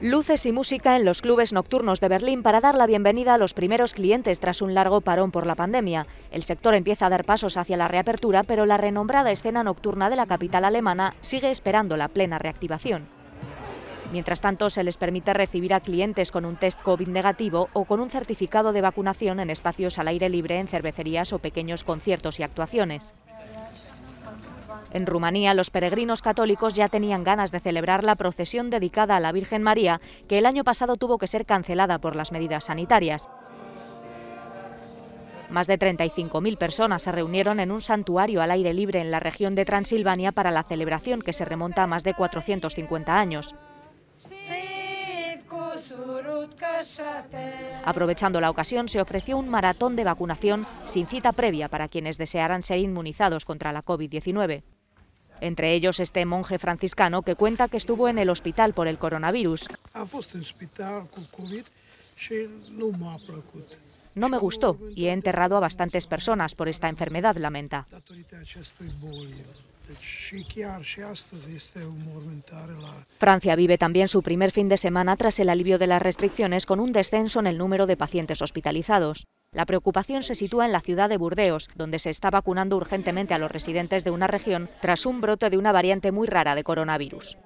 Luces y música en los clubes nocturnos de Berlín para dar la bienvenida a los primeros clientes tras un largo parón por la pandemia. El sector empieza a dar pasos hacia la reapertura, pero la renombrada escena nocturna de la capital alemana sigue esperando la plena reactivación. Mientras tanto, se les permite recibir a clientes con un test COVID negativo o con un certificado de vacunación en espacios al aire libre, en cervecerías o pequeños conciertos y actuaciones. En Rumanía, los peregrinos católicos ya tenían ganas de celebrar la procesión dedicada a la Virgen María, que el año pasado tuvo que ser cancelada por las medidas sanitarias. Más de 35.000 personas se reunieron en un santuario al aire libre en la región de Transilvania para la celebración que se remonta a más de 450 años. Aprovechando la ocasión, se ofreció un maratón de vacunación sin cita previa para quienes desearan ser inmunizados contra la COVID-19 entre ellos este monje franciscano que cuenta que estuvo en el hospital por el coronavirus. No me gustó y he enterrado a bastantes personas por esta enfermedad, lamenta. Este Francia vive también su primer fin de semana tras el alivio de las restricciones con un descenso en el número de pacientes hospitalizados. La preocupación se sitúa en la ciudad de Burdeos, donde se está vacunando urgentemente a los residentes de una región tras un brote de una variante muy rara de coronavirus.